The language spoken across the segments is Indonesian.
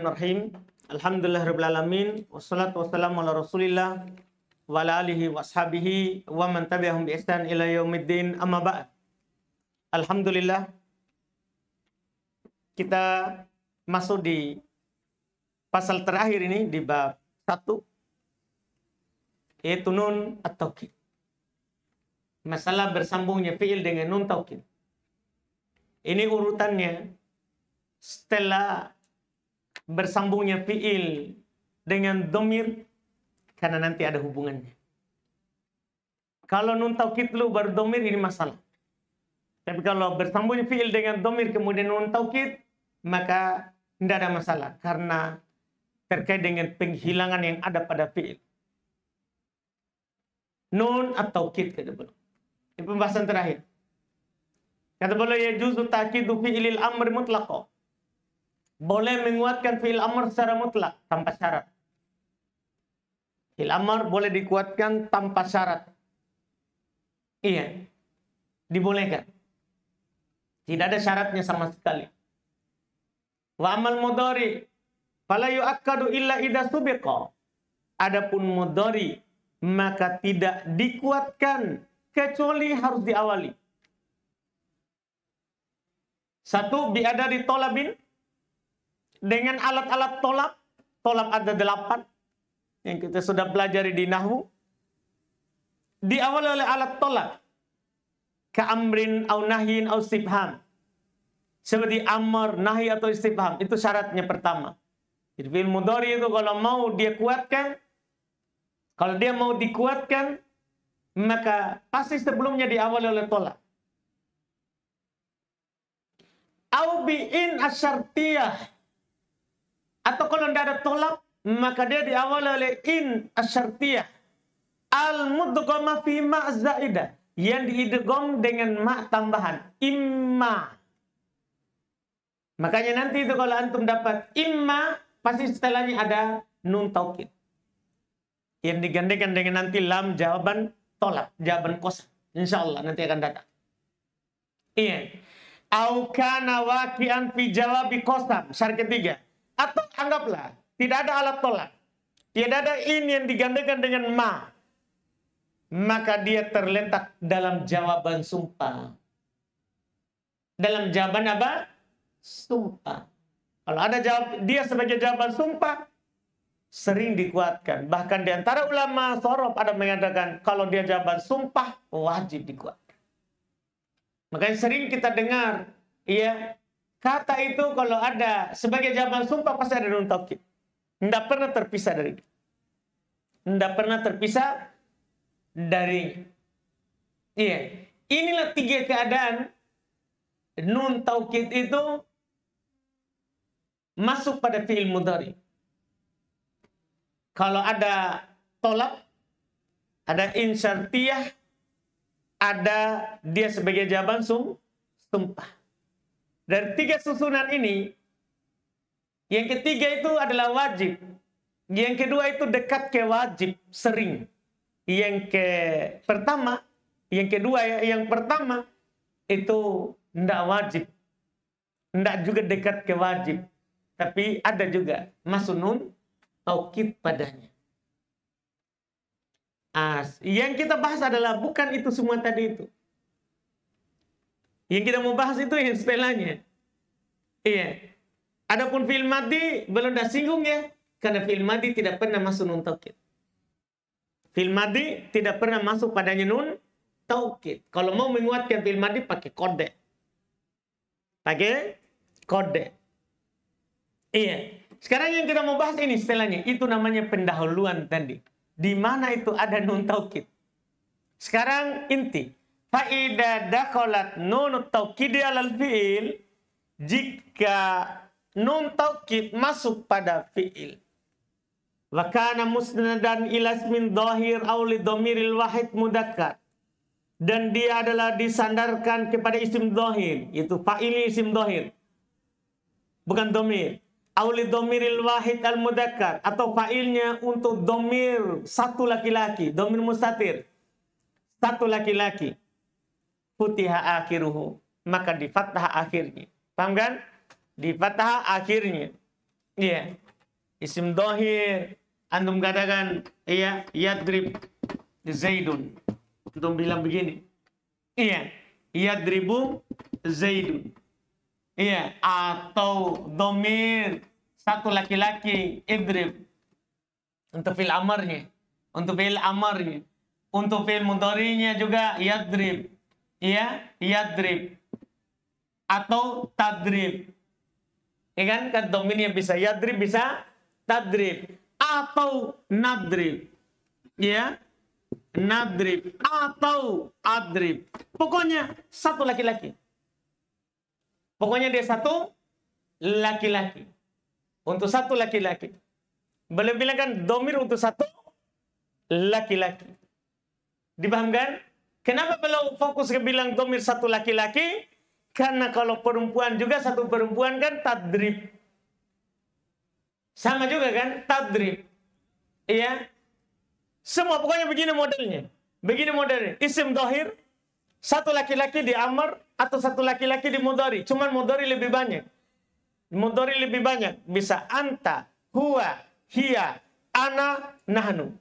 Bismillahirrahmanirrahim. Alhamdulillah rabbil alamin wassalatu wassalamu ala Rasulillah wa ala alihi washabihi wa man tabi'ahum bi ihsan ila yaumiddin amma ba'd. Alhamdulillah kita masuk di pasal terakhir ini di bab 1 yaitu nun at tauqid. Masalah bersambungnya fi'il dengan nun tauqid. Ini urutannya setelah bersambungnya fiil dengan domir karena nanti ada hubungannya. Kalau nun taukid lu baru domir ini masalah. Tapi kalau bersambungnya fiil dengan domir kemudian nun taukid maka tidak ada masalah karena terkait dengan penghilangan yang ada pada fiil. Nun atau kit kata beliau. Ini pembahasan terakhir. Kata beliau ya juzu takidu fi'ilil amr mutlaqo boleh menguatkan fil amr secara mutlak tanpa syarat. Fil amr boleh dikuatkan tanpa syarat. Iya. Dibolehkan. Tidak ada syaratnya sama sekali. Wa amal mudhari fala yu'akkadu illa idza subiqa. Adapun mudhari maka tidak dikuatkan kecuali harus diawali. Satu biada di tolabin dengan alat-alat tolak. Tolak ada delapan yang kita sudah pelajari di Nahu. Diawali oleh alat tolak. Keamrin au nahyin au sibham. Seperti amr, nahi atau istibham. Itu syaratnya pertama. Jadi fi'il mudhari itu kalau mau dia kuatkan, kalau dia mau dikuatkan, maka pasti sebelumnya diawali oleh tolak. Au bi'in asyartiyah atau kalau tidak ada tolak, maka dia diawali oleh in asyartiyah. Al mudghamah fi ma zaidah. Yang diidgham dengan ma tambahan. Imma. Makanya nanti itu kalau antum dapat imma, pasti setelahnya ada nun taukid. Yang digandengkan dengan nanti lam jawaban tolak, jawaban kos insyaallah nanti akan datang. Iya. Aukana wakian fi jawabi kosam. Syarat ketiga atau anggaplah tidak ada alat tolak. Tidak ada ini yang digandakan dengan ma. Maka dia terletak dalam jawaban sumpah. Dalam jawaban apa? Sumpah. Kalau ada jawab, dia sebagai jawaban sumpah, sering dikuatkan. Bahkan di antara ulama sorob ada mengatakan, kalau dia jawaban sumpah, wajib dikuatkan. Makanya sering kita dengar, iya, Kata itu kalau ada sebagai jawaban sumpah pasti ada nun taukid. Tidak pernah terpisah dari Tidak pernah terpisah dari Iya. Inilah tiga keadaan nun taukid itu masuk pada fi'il mudhari. Kalau ada tolak, ada insertiah, ada dia sebagai jawaban sum, sumpah. Dari tiga susunan ini, yang ketiga itu adalah wajib. Yang kedua itu dekat ke wajib, sering. Yang ke pertama, yang kedua yang pertama itu tidak wajib. tidak juga dekat ke wajib. Tapi ada juga masunun taukid padanya. As. Yang kita bahas adalah bukan itu semua tadi itu. Yang kita mau bahas itu yang setelahnya. Iya. Adapun film mati belum dah singgung ya. Karena film mati tidak pernah masuk nun taukid. Film mati tidak pernah masuk padanya nun taukid. Kalau mau menguatkan film mati pakai kode. Pakai kode. Iya. Sekarang yang kita mau bahas ini setelahnya. Itu namanya pendahuluan tadi. Di mana itu ada nun taukid. Sekarang inti. Fa'ida dakolat nun taukid alal fi'il jika nun taukid masuk pada fi'il. Wa kana musnadan ila min dhahir aw li dhamiril wahid mudakkar. Dan dia adalah disandarkan kepada isim dhahir, itu fa'ili isim dhahir. Bukan domir. Aw li dhamiril wahid al mudakkar atau fa'ilnya untuk domir satu laki-laki, domir mustatir. Satu laki-laki futiha akhiruhu maka di fathah akhirnya paham kan di fathah akhirnya iya yeah. isim dohir antum katakan iya yadrib zaidun antum bilang begini iya yadribu zaidun iya atau domir satu laki-laki idrib untuk fil amarnya untuk fil amarnya untuk fil mudarinya juga yadrib ya yadrib atau tadrib. Ya kan? Kan yang bisa yadrib, bisa tadrib. Atau nadrib. Ya. Nadrib. Atau adrib. Pokoknya satu laki-laki. Pokoknya dia satu laki-laki. Untuk satu laki-laki. Boleh bilang kan domir untuk satu laki-laki. Dipahamkan? Kenapa beliau fokus ke bilang domir satu laki-laki? Karena kalau perempuan juga satu perempuan kan tadrib. Sama juga kan tadrib. Iya. Semua pokoknya begini modelnya. Begini modelnya. Isim dohir. Satu laki-laki di amr. atau satu laki-laki di mudori. Cuman mudori lebih banyak. Mudori lebih banyak. Bisa anta, huwa, hiya, ana, nahnu.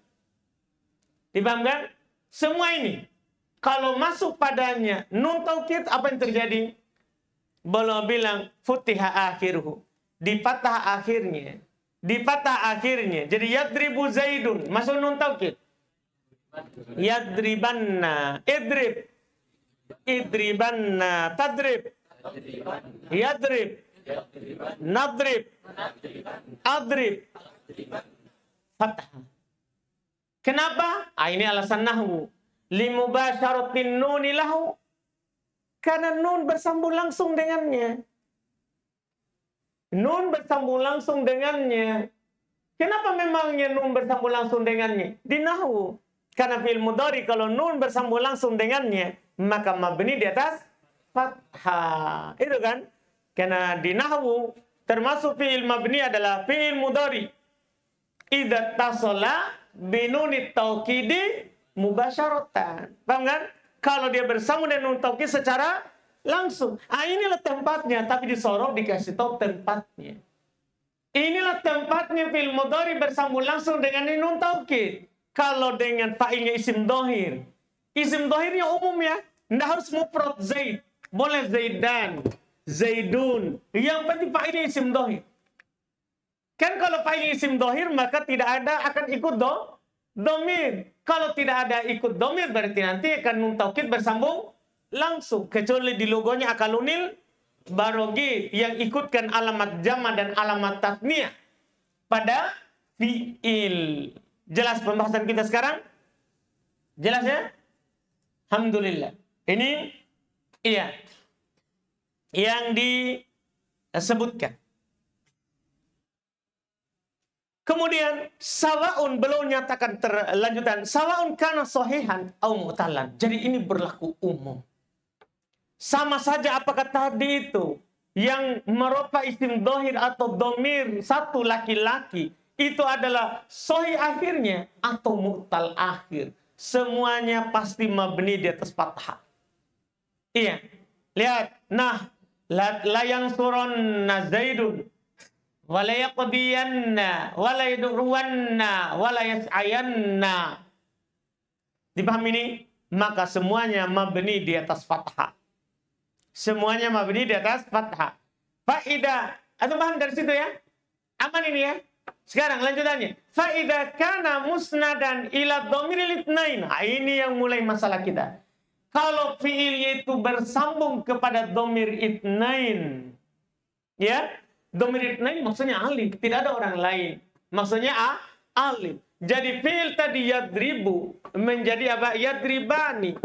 Dipaham kan? Semua ini kalau masuk padanya nun taukid apa yang terjadi? Beliau bilang futiha akhiruhu. Dipatah akhirnya. Dipatah akhirnya. Jadi yadribu zaidun. Masuk nun taukid. Yadribanna. Idrib. Idribanna. Tadrib. Yadrib. Nadrib. Adrib. Fathah. Kenapa? Ah, ini alasan nahwu limubasyaratin nunilahu karena nun bersambung langsung dengannya. Nun bersambung langsung dengannya. Kenapa memangnya nun bersambung langsung dengannya? Di Karena fil mudhari kalau nun bersambung langsung dengannya, maka mabni di atas fathah. Itu kan? Karena di termasuk fil mabni adalah fil mudhari. Idza tasala binunit taukidi mubasyaratan. Paham kan? Kalau dia bersama dan mentoki secara langsung. Ah inilah tempatnya, tapi disorot dikasih tahu tempatnya. Inilah tempatnya fil mudhari bersambung langsung dengan nun taukid. Kalau dengan fa'ilnya isim dohir. Isim dohirnya umum ya. Nggak harus mufrad zaid. Boleh zaidan, zaidun. Yang penting fa'ilnya isim dohir. Kan kalau fa'ilnya isim dohir maka tidak ada akan ikut dong domir. Kalau tidak ada ikut domir berarti nanti akan nun bersambung langsung. Kecuali di logonya akalunil barogi yang ikutkan alamat jama dan alamat tasnia pada fi'il. Jelas pembahasan kita sekarang? Jelas ya? Alhamdulillah. Ini iya yang disebutkan. Kemudian sawaun beliau nyatakan terlanjutan sawaun karena sohihan au mutalan. Jadi ini berlaku umum. Sama saja apakah tadi itu yang merupakan isim dohir atau domir satu laki-laki itu adalah sohi akhirnya atau mutal akhir. Semuanya pasti mabni di atas fathah. Iya. Lihat. Nah. layang suron nazaidun walayaqdiyanna walayduruanna walayas'ayanna dipahami ini maka semuanya mabni di atas fathah semuanya mabni di atas fathah faida atau paham dari situ ya aman ini ya sekarang lanjutannya faida kana musnadan ila dhamiril itnain nah, ini yang mulai masalah kita kalau fiilnya itu bersambung kepada domir itnain ya dominate naik maksudnya alif, tidak ada orang lain. Maksudnya a, alif. Jadi fil tadi yadribu menjadi apa? Yadribani.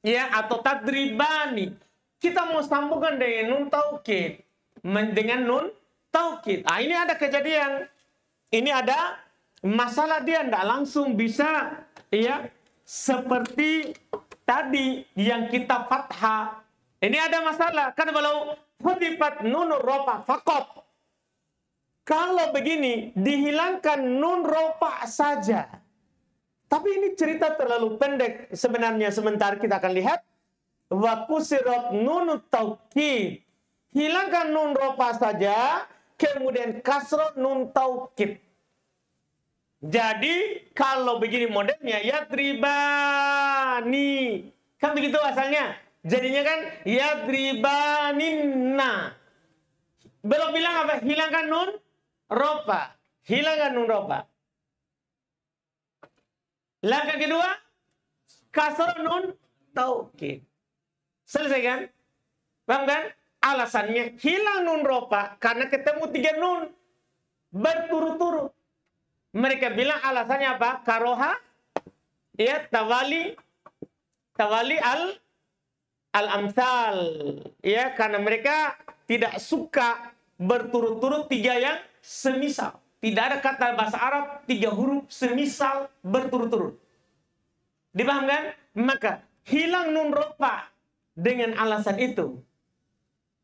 Ya, atau tadribani. Kita mau sambungkan dengan nun taukid. Dengan nun taukid. Ah, ini ada kejadian. Ini ada masalah dia tidak langsung bisa ya seperti tadi yang kita fathah. Ini ada masalah. Kan kalau Hudifat nun ropa fakot. Kalau begini, dihilangkan nun ropa saja. Tapi ini cerita terlalu pendek sebenarnya. Sebentar kita akan lihat. Wakusirat nun taukid. Hilangkan nun ropa saja. Kemudian kasrot nun taukid. Jadi kalau begini modelnya ya tribani. Kan begitu asalnya. Jadinya kan yadribaninna. Belok bilang apa? Hilangkan nun ropa. Hilangkan nun ropa. Langkah kedua kasar nun taukid. Selesai kan? Paham kan? Alasannya hilang nun ropa karena ketemu tiga nun berturut-turut. Mereka bilang alasannya apa? Karoha, ya tawali, tawali al al-amsal ya karena mereka tidak suka berturut-turut tiga yang semisal. Tidak ada kata bahasa Arab tiga huruf semisal berturut-turut. Dipaham kan? Maka hilang nun ropa dengan alasan itu.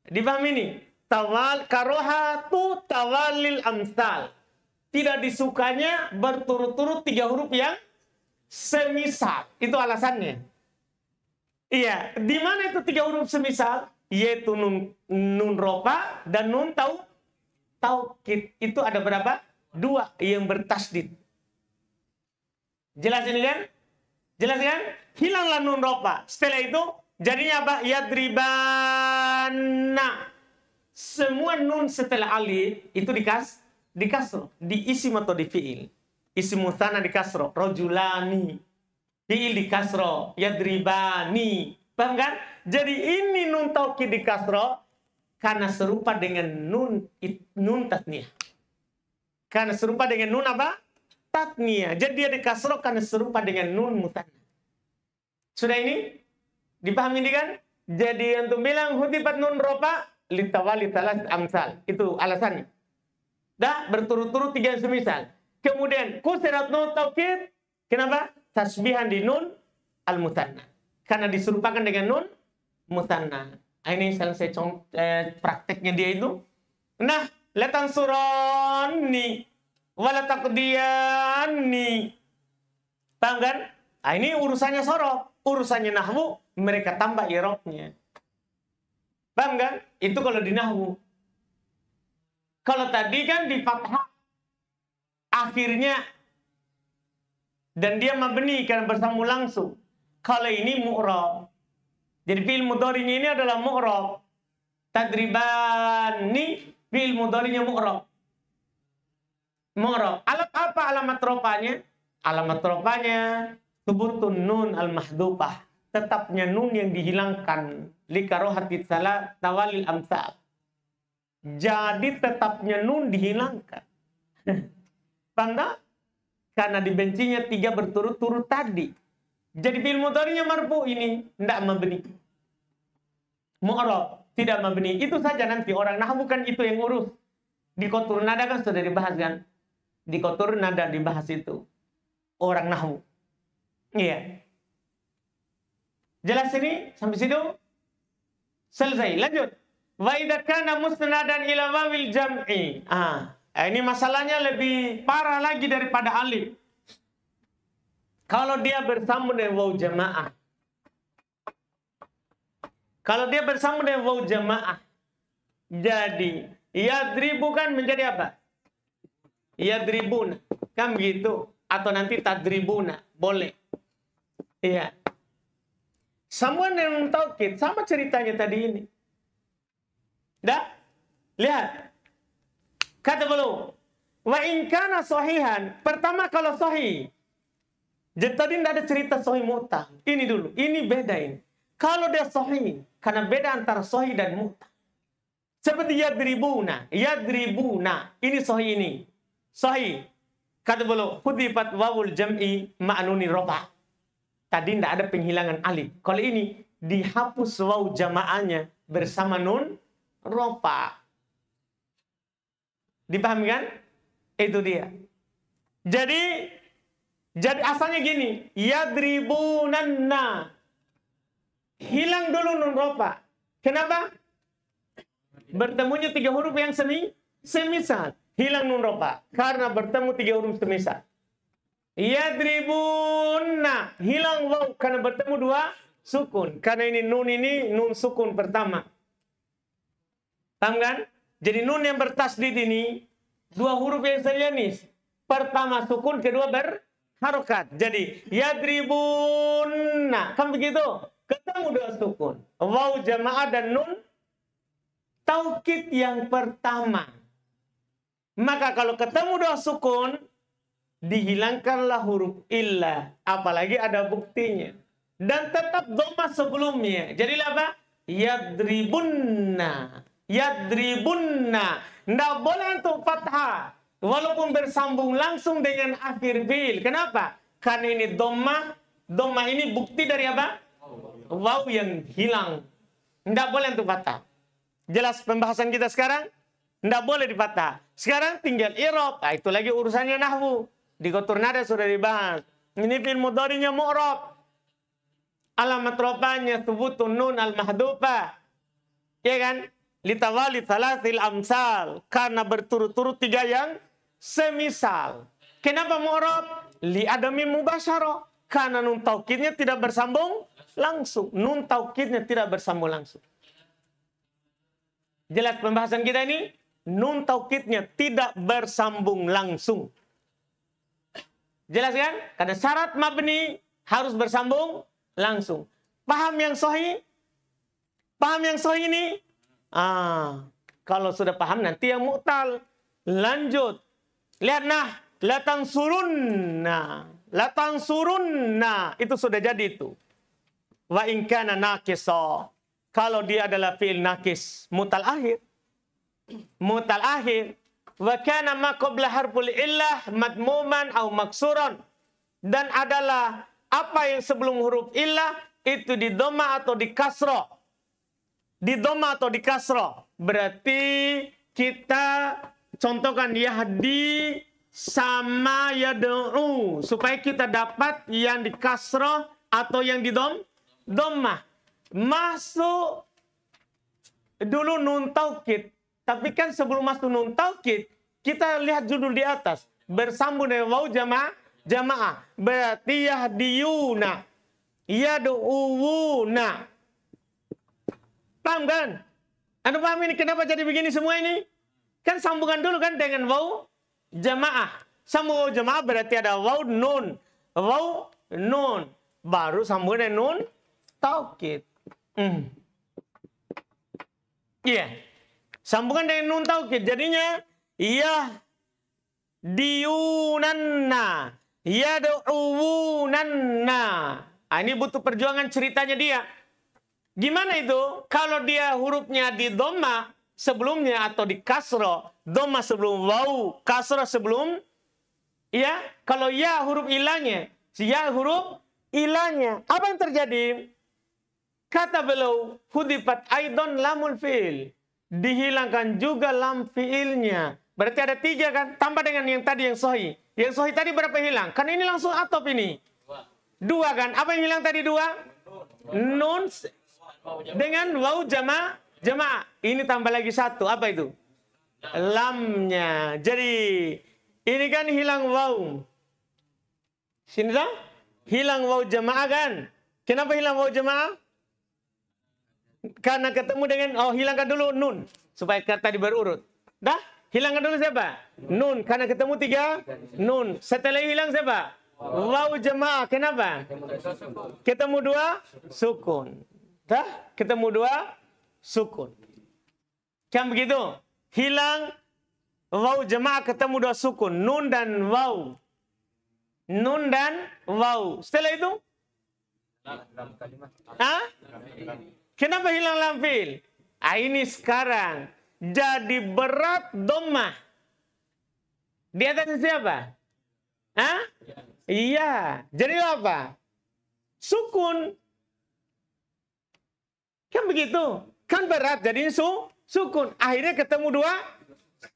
Dipaham ini? Tawal karohatu tawalil amsal. Tidak disukanya berturut-turut tiga huruf yang semisal. Itu alasannya. Iya, di mana itu tiga huruf semisal? Yaitu nun, nun ropa dan nun tau taukid. Itu ada berapa? Dua yang bertasdid. Jelas ini kan? Jelas kan? Hilanglah nun ropa. Setelah itu jadinya apa? Yadribana. Semua nun setelah ali itu dikas dikasro, diisi metode fiil. Isi musana dikasro, rojulani, fi'il di kasro yadribani paham kan jadi ini nun taukid di kasro karena serupa dengan nun it, nun tatniyah karena serupa dengan nun apa tatniyah jadi dia di kasro karena serupa dengan nun mutan sudah ini dipahami ini kan jadi antum bilang hutipat nun ropa litawali talas amsal itu alasannya dah berturut-turut tiga semisal kemudian kusirat nun taukid kenapa tasbihan di nun al mutanna karena diserupakan dengan nun mutanna ah, ini selesai cong, eh, prakteknya dia itu nah latan surani walatakdiani paham kan nah, ini urusannya sorok, urusannya nahwu mereka tambah irobnya paham kan itu kalau di nahwu kalau tadi kan di fathah akhirnya dan dia mabni karena bersambung langsung. Kalau ini mu'rab. Jadi fi'il mudorinya ini adalah mu'rab. Tadribani fi'il mudhari'nya mu'rab. Mu'rab. Alat apa alamat rofanya? Alamat rofanya subutun nun al mahdubah Tetapnya nun yang dihilangkan. Likarohati salat tawalil amsal. Jadi tetapnya nun dihilangkan. Tanda? karena dibencinya tiga berturut-turut tadi. Jadi film motornya marfu ini tidak mabni. Mu'rab tidak membenih. Itu saja nanti orang nah bukan itu yang urus. Di kotur nada kan sudah dibahas kan? Di kotur nada dibahas itu. Orang nahu. Iya. Jelas ini sampai situ? Selesai. Lanjut. Wa idza musnadan ila wawil jam'i. Ah. Eh, ini masalahnya lebih parah lagi daripada Ali. Kalau dia bersama dengan wau jamaah. Kalau dia bersama dengan wau jamaah. Jadi, ia kan menjadi apa? Ia dribuna Kan begitu. Atau nanti tak dribuna Boleh. Iya. Semua yang tahu sama ceritanya tadi ini. Dah? Lihat. Kata beliau, wa in kana sahihan. Pertama kalau sahih. Jadi tadi tidak ada cerita sahih muta. Ini dulu, ini beda ini. Kalau dia sahih, karena beda antara sahih dan muta. Seperti yadribuna, yadribuna. Ini sahih ini. Sahih. Kata beliau, hudifat wawul jam'i ma'nuni roba. Tadi tidak ada penghilangan alif. Kalau ini dihapus waw jamaahnya bersama nun ropa. Dipahami kan? Itu dia. Jadi jadi asalnya gini, yadribunanna. Hilang dulu nun ropa. Kenapa? Bertemunya tiga huruf yang seni semisal. Hilang nun ropa karena bertemu tiga huruf semisal. Yadribunna. Hilang waw karena bertemu dua sukun. Karena ini nun ini nun sukun pertama. Paham kan? Jadi nun yang bertasdid ini dua huruf yang sejenis. Pertama sukun, kedua berharokat. Jadi yadribunna. Kan begitu? Ketemu dua sukun. Wow jamaah dan nun. taukit yang pertama. Maka kalau ketemu dua sukun, dihilangkanlah huruf illah. Apalagi ada buktinya. Dan tetap doma sebelumnya. Jadi apa? Yadribunna yadribunna. Tidak boleh untuk fathah. Walaupun bersambung langsung dengan akhir fi'il. Kenapa? Karena ini domah, domah ini bukti dari apa? Wow, yang hilang. Tidak boleh untuk fathah. Jelas pembahasan kita sekarang? Tidak boleh dipatah. Sekarang tinggal irob. Nah, itu lagi urusannya nahwu. Di kotor nada sudah dibahas. Ini fil mudarinya mu'rob. Alamat Ropanya subutun nun al mahdufah Ya kan? litawali salasil amsal karena berturut-turut tiga yang semisal. Kenapa mu'rab? Li adami mubasyara karena nun taukidnya tidak bersambung langsung. Nun taukidnya tidak bersambung langsung. Jelas pembahasan kita ini? Nun taukidnya tidak bersambung langsung. Jelas kan? Karena syarat mabni harus bersambung langsung. Paham yang sohi? Paham yang sohi ini Ah, kalau sudah paham nanti yang mu'tal. Lanjut. Lihat nah, latang surunna. Latang surunna. Itu sudah jadi itu. Wa inkana nakiso. Kalau dia adalah fi'il nakis. Mu'tal akhir. Mu'tal akhir. Wa kana ma qabla harful illah madmuman au maksuron. Dan adalah apa yang sebelum huruf illah itu di doma atau di kasroh di doma atau di kasro. Berarti kita contohkan Yahdi sama Yad'u. Supaya kita dapat yang di kasro atau yang di dom, doma. Masuk dulu nun taukid. Tapi kan sebelum masuk nun taukid, kita lihat judul di atas. Bersambung dengan wau jamaah. Jamaah. Berarti Yahdiyuna. Yad'uwuna Paham kan? Anda paham ini kenapa jadi begini semua ini? Kan sambungan dulu kan dengan waw jamaah. Sambung waw jamaah berarti ada waw nun. Waw nun. Baru sambungan dengan nun taukit. Mm. Iya. Yeah. Sambungan dengan nun taukit Jadinya ya diunanna. Ya do'uunanna. Nah, ini butuh perjuangan ceritanya dia. Gimana itu? Kalau dia hurufnya di doma sebelumnya atau di kasro, doma sebelum wau, kasro sebelum ya. Kalau ya huruf ilahnya, si ya huruf ilahnya. Apa yang terjadi? Kata beliau, hudifat aidon lamul fiil. Dihilangkan juga lam fiilnya. Berarti ada tiga kan? Tambah dengan yang tadi yang sohi. Yang sohi tadi berapa hilang? Kan ini langsung atop ini. Dua kan? Apa yang hilang tadi dua? Nun dengan wau jama jama ini tambah lagi satu apa itu lamnya jadi ini kan hilang wau sini dah hilang wau jamaah kan kenapa hilang wau jamaah karena ketemu dengan oh hilangkan dulu nun supaya kata di berurut dah hilangkan dulu siapa nun karena ketemu tiga nun setelah hilang siapa Wow jemaah kenapa? Ketemu dua sukun. Dah ketemu dua sukun. Kan begitu? Hilang waw jemaah ketemu dua sukun. Nun dan waw. Nun dan waw. Setelah itu? Hah? Kenapa hilang lampil Ah, ini sekarang jadi berat domah. Di atasnya siapa? Hah? Iya. Jadi apa? Sukun begitu. Kan berat jadi su sukun. Akhirnya ketemu dua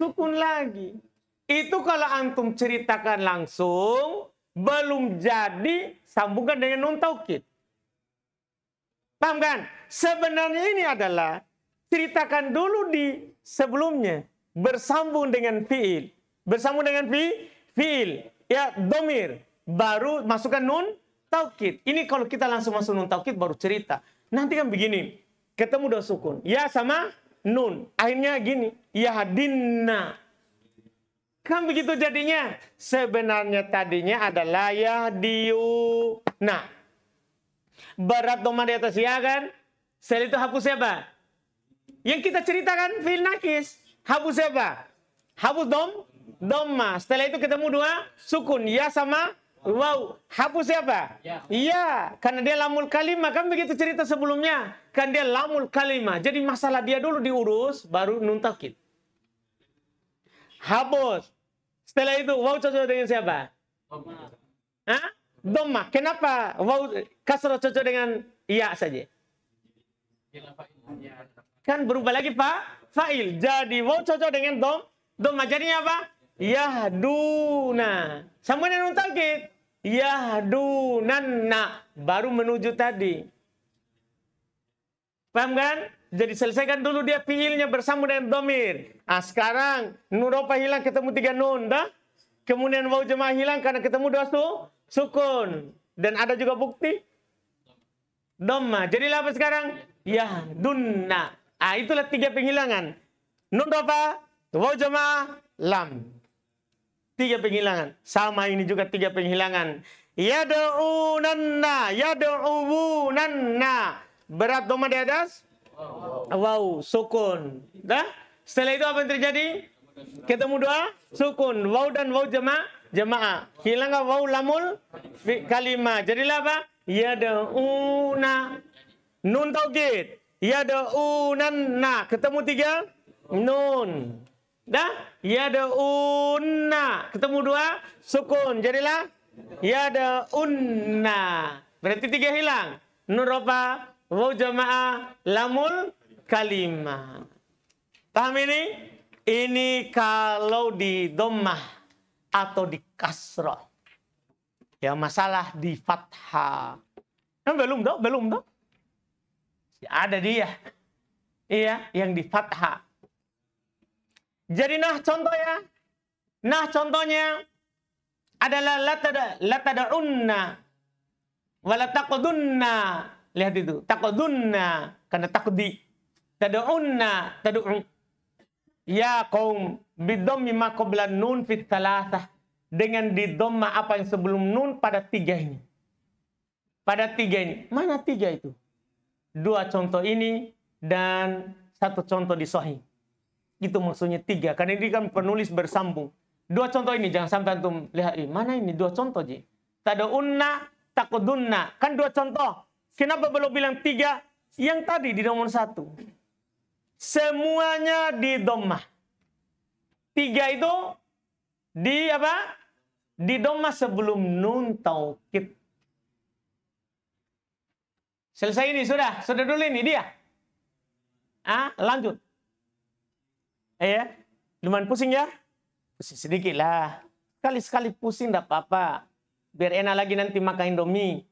sukun lagi. Itu kalau antum ceritakan langsung belum jadi sambungkan dengan nun taukid. Paham kan? Sebenarnya ini adalah ceritakan dulu di sebelumnya bersambung dengan fiil. Bersambung dengan fi, fiil. Ya, domir. Baru masukkan nun taukid. Ini kalau kita langsung masuk nun taukid baru cerita. Nanti kan begini ketemu dua sukun. Ya sama nun. Akhirnya gini, yahdinna. Kan begitu jadinya. Sebenarnya tadinya adalah yahdiyu. Nah, berat doma di atas ya kan? Sel itu hapus siapa? Yang kita ceritakan fil nakis. Hapus siapa? Hapus dom, doma. Setelah itu ketemu dua sukun. Ya sama Wow, hapus siapa? Ya. Iya, ya, karena dia lamul kalimah. Kan begitu cerita sebelumnya. Kan dia lamul kalimah. Jadi masalah dia dulu diurus, baru nuntakin. Hapus. Setelah itu, wow cocok dengan siapa? Doma. Hah? Doma. Kenapa? Wow kasro cocok dengan iya saja. Kan berubah lagi pak. Fa'il. Jadi wow cocok dengan dom. Doma. Jadinya apa? yahduna. sama dengan taukid. Yahdunanna. Baru menuju tadi. Paham kan? Jadi selesaikan dulu dia fiilnya bersama dengan domir. Ah sekarang nuropa hilang ketemu tiga nun dah. Kemudian wau jemaah hilang karena ketemu dua su, sukun. Dan ada juga bukti. Doma. Jadi apa sekarang? Ya dunna. Ah itulah tiga penghilangan. Nun ropa, wau jemaah, lam tiga penghilangan. Sama ini juga tiga penghilangan. ya yad'uwunanna. Berat doma di atas? Wow, wow sukun. Dah? Setelah itu apa yang terjadi? Ketemu doa, sukun. Wow dan wow jemaah, jemaah. Hilang wow lamul kalimah. Jadilah apa? Yad'una. Nun Ya Yad'unanna. Ketemu tiga? Nun. Dah? Ya una, Ketemu dua. Sukun. Jadilah. Ya una. Berarti tiga hilang. Nuropa. wau jama'ah. Lamul. Kalimah. Paham ini? Ini kalau di domah atau di kasroh. Ya masalah di fathah. belum dong, belum dong. Ya, ada dia. Iya, yang di fathah. Jadi nah contoh ya. Nah contohnya adalah latada'unna walataqdunna. Lihat itu. Taqdunna. Karena takdi. Tada'unna. Tada'u. Ya kaum. Bidommi ma nun fit talatah. Dengan didomma apa yang sebelum nun pada tiga ini. Pada tiga ini. Mana tiga itu? Dua contoh ini dan satu contoh di sohih itu maksudnya tiga. Karena ini kan penulis bersambung. Dua contoh ini jangan sampai antum lihat ini. Mana ini dua contoh, Ji? unna takudunna. Kan dua contoh. Kenapa belum bilang tiga? Yang tadi di nomor satu. Semuanya di domah. Tiga itu di apa? Di domah sebelum nun taukit Selesai ini sudah, sudah dulu ini dia. Ah, lanjut. Eh, lumayan pusing ya? Pusing sedikit lah. Sekali-sekali pusing tidak apa-apa. Biar enak lagi nanti makan Indomie.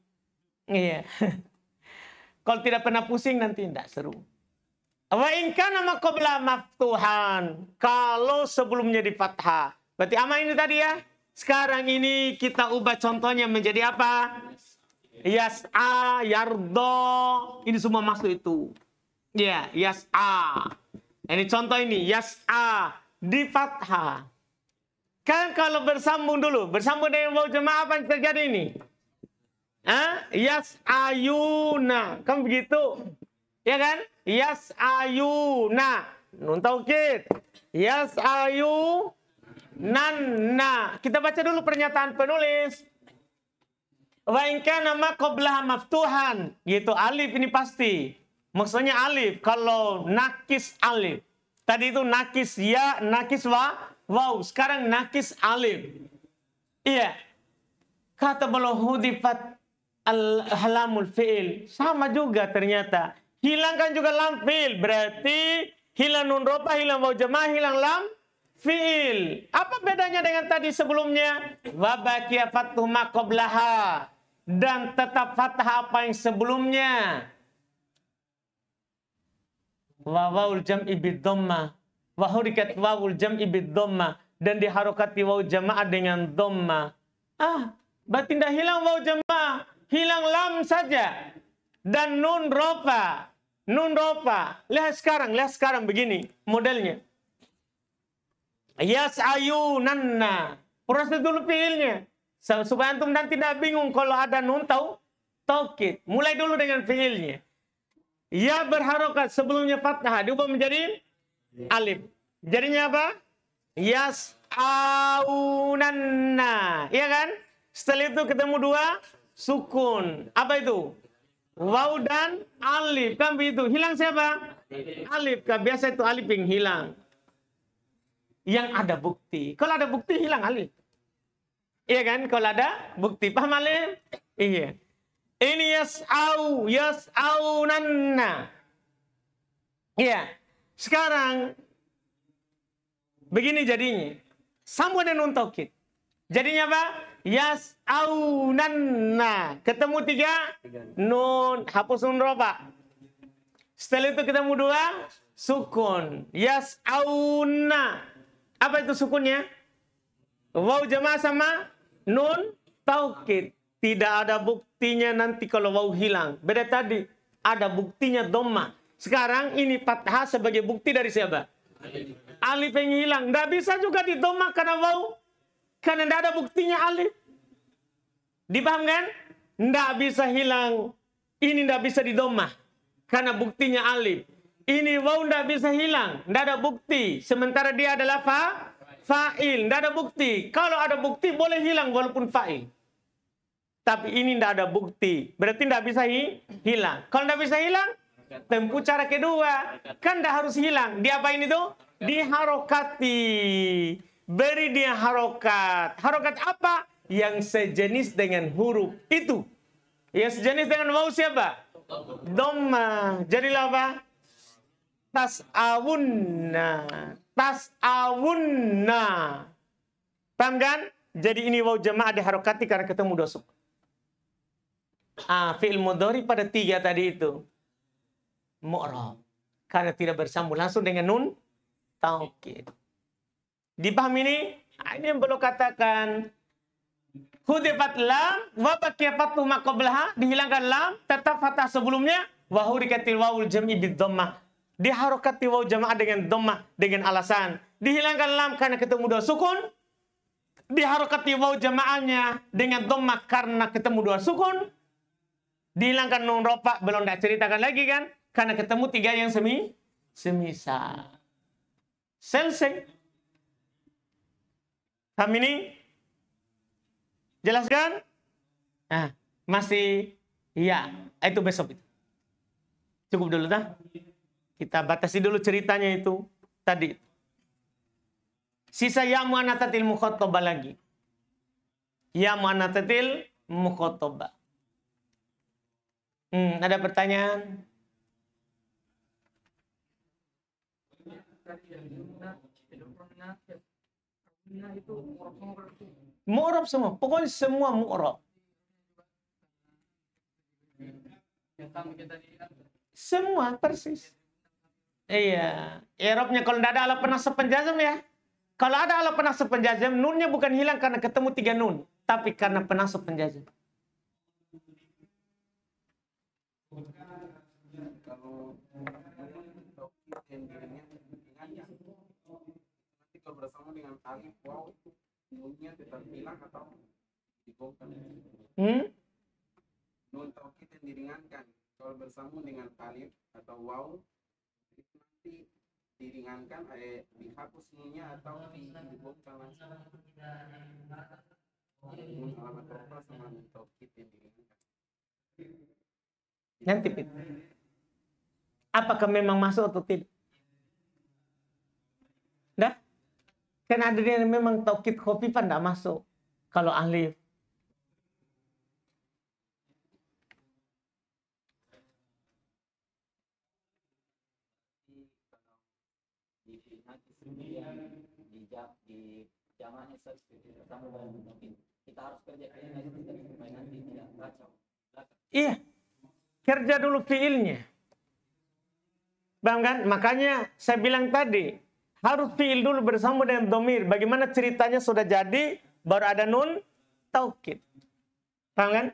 Iya. Kalau tidak pernah pusing nanti tidak seru. Wa nama maqabla maftuhan. Kalau sebelumnya di fathah. Berarti ama ini tadi ya. Sekarang ini kita ubah contohnya menjadi apa? Yas'a, yardo. Ini semua masuk itu. Ya, yeah, yas'a. Ini contoh ini, Yas A di fathah. Kan kalau bersambung dulu, bersambung dengan mau jemaah apa yang terjadi ini? Hah? Ayuna Kan begitu. Ya kan? Yas Ayuna Nun taukid. ayu nanna. Kita baca dulu pernyataan penulis. Wa in kana ma maftuhan. Gitu alif ini pasti. Maksudnya alif. Kalau nakis alif. Tadi itu nakis ya, nakis wa, wow. Sekarang nakis alif. Iya. Kata beliau hudifat al halamul fi'il. Sama juga ternyata. Hilangkan juga lam fi'il. Berarti hilang nun ropa, hilang waw jemaah, hilang lam fi'il. Apa bedanya dengan tadi sebelumnya? Wabakia fatuh makoblaha. Dan tetap fathah apa yang sebelumnya. Wawul jam'i bidhamma wa hurikat wawul jam'i bidhamma dan diharokati waw jamaah dengan domma Ah, batin dah hilang waw jamaah, hilang lam saja dan nun ropa. Nun ropa. Lihat sekarang, lihat sekarang begini modelnya. yas ayu nana Proses dulu fiilnya. Supaya antum dan tidak bingung kalau ada nun tahu Tokit. Mulai dulu dengan fiilnya. Ya berharokat sebelumnya fathah diubah menjadi alif. Jadinya apa? Yas aunanna. Iya kan? Setelah itu ketemu dua sukun. Apa itu? Wau dan alif. Kan begitu. Hilang siapa? Alif. Kan biasa itu alif yang hilang. Yang ada bukti. Kalau ada bukti hilang alif. Iya kan? Kalau ada bukti. Paham alif? Iya ini yas'au yas'aunanna. Iya. Sekarang begini jadinya. Samudera dan nun taukid. Jadinya apa? Yas'aunanna. Ketemu tiga, nun hapus nun roba. Setelah itu ketemu dua, sukun. Yas'auna. Apa itu sukunnya? Wow, jemaah sama nun taukid. Tidak ada bukti buktinya nanti kalau mau hilang. Beda tadi, ada buktinya doma. Sekarang ini fathah sebagai bukti dari siapa? Alif, yang hilang. Tidak bisa juga di doma karena wau. Karena tidak ada buktinya alif. Dipaham kan? Tidak bisa hilang. Ini tidak bisa di doma. Karena buktinya alif. Ini wau tidak bisa hilang. Tidak ada bukti. Sementara dia adalah fa, fa'il. Tidak ada bukti. Kalau ada bukti boleh hilang walaupun fa'il tapi ini tidak ada bukti. Berarti tidak bisa hi hilang. Kalau tidak bisa hilang, tempuh cara kedua. Kan tidak harus hilang. Diapain itu? Diharokati. Beri dia harokat. Harokat apa? Yang sejenis dengan huruf itu. Yang sejenis dengan mau siapa? Doma. Jadilah apa? Tas Tas awunna. Paham kan? Jadi ini wau jemaah diharokati karena ketemu dosuk ah, fi'il mudhari pada tiga tadi itu mu'rab karena tidak bersambung langsung dengan nun taukid. Dipahami ini? Nah, ini yang perlu katakan Hudifat lam wa baqiya fathu dihilangkan lam tetap fatah sebelumnya Wahurikatil wawul jam'i bidhommah. diharokati waw jamaah dengan dhommah. dengan alasan dihilangkan lam karena ketemu dua sukun diharokati wawul jamaahnya dengan dhommah karena ketemu dua sukun dihilangkan nun ropa belum dah ceritakan lagi kan karena ketemu tiga yang semi semisal selesai kami ini jelaskan nah masih iya itu besok itu cukup dulu dah kita batasi dulu ceritanya itu tadi sisa ya mu'anatatil mukhotoba lagi ya mu'anatatil mukhotoba Hmm, ada pertanyaan? Mu'rob semua, pokoknya semua mu'rob. Semua persis. Iya, Eropnya kalau tidak ada alat penasab penjazam ya. Kalau ada alat penasab penjazam, nunnya bukan hilang karena ketemu tiga nun, tapi karena penasab penjazam. Hmm? nanti kalau bersama dengan Alif Wow nunnya tetap hilang atau dibongkar hmm? nun diringankan kalau bersama dengan Alif atau Wow nanti diringankan eh dihapus nunnya atau dibongkar langsung nun alamat sama nun yang diringankan nanti apakah memang masuk atau tidak. Nah, kan ada yang memang kopi pan tidak masuk kalau alif. Iya, kerja dulu fiilnya. Paham kan? Makanya saya bilang tadi, harus fi'il dulu bersama dengan domir. Bagaimana ceritanya sudah jadi, baru ada nun taukid. Paham kan?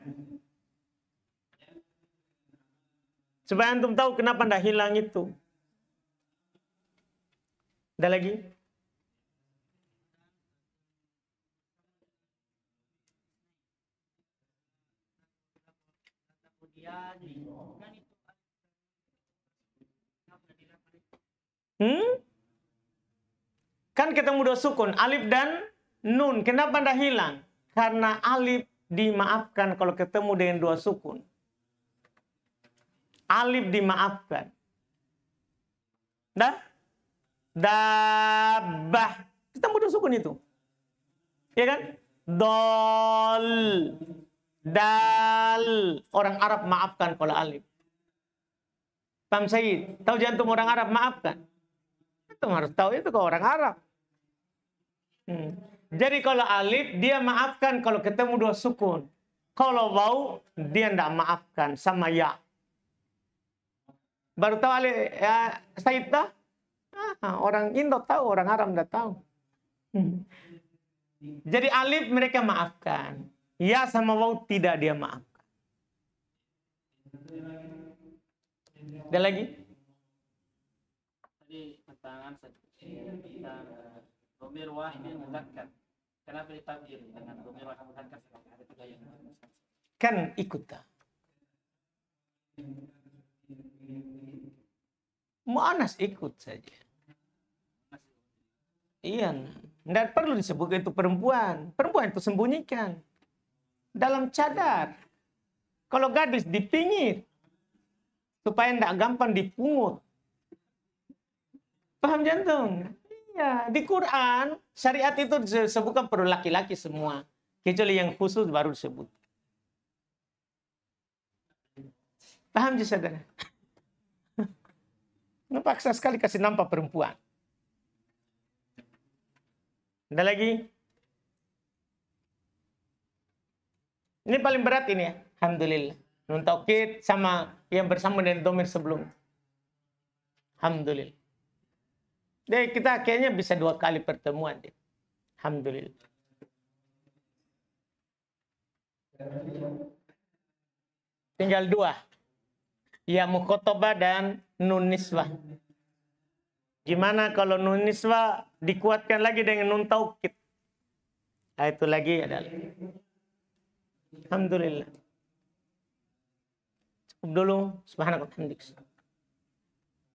Supaya antum tahu kenapa ndak hilang itu. Ada lagi? Hmm? Kan ketemu dua sukun, alif dan nun. Kenapa Anda hilang? Karena alif dimaafkan kalau ketemu dengan dua sukun. Alif dimaafkan. Dah? Dabah. Ketemu dua sukun itu. Ya kan? Dol. Dal. Orang Arab maafkan kalau alif. Pam Said. Tahu jantung orang Arab maafkan itu harus tahu itu ke orang Arab. Hmm. Jadi kalau alif dia maafkan kalau ketemu dua sukun. Kalau bau dia tidak maafkan sama ya. Baru tahu alif ya, Saita? Ah, orang Indo tahu, orang Arab tidak tahu. Hmm. Jadi alif mereka maafkan. Ya sama bau tidak dia maafkan. Ada lagi? tangan kita eh, domir wahid mudzakkar kenapa ditabdir dengan domir wahid mudzakkar ada tiga yang kan ikuta Mu'anas ikut saja. Iya. Tidak perlu disebut itu perempuan. Perempuan itu sembunyikan. Dalam cadar. Kalau gadis dipingit. Supaya tidak gampang dipungut. Paham jantung? Iya, di Quran syariat itu disebutkan perlu laki-laki semua. Kecuali yang khusus baru disebut. Paham sih saudara? Paksa sekali kasih nampak perempuan. Ada lagi? Ini paling berat ini ya. Alhamdulillah. nuntokit sama yang bersama dengan domir sebelum. Alhamdulillah. Deh, kita akhirnya bisa dua kali pertemuan deh. Alhamdulillah. Tinggal dua. Ya mukotoba dan nun niswa, Gimana kalau nun niswa dikuatkan lagi dengan nun taukit? Nah, itu lagi adalah. Alhamdulillah. Cukup dulu. Subhanallah.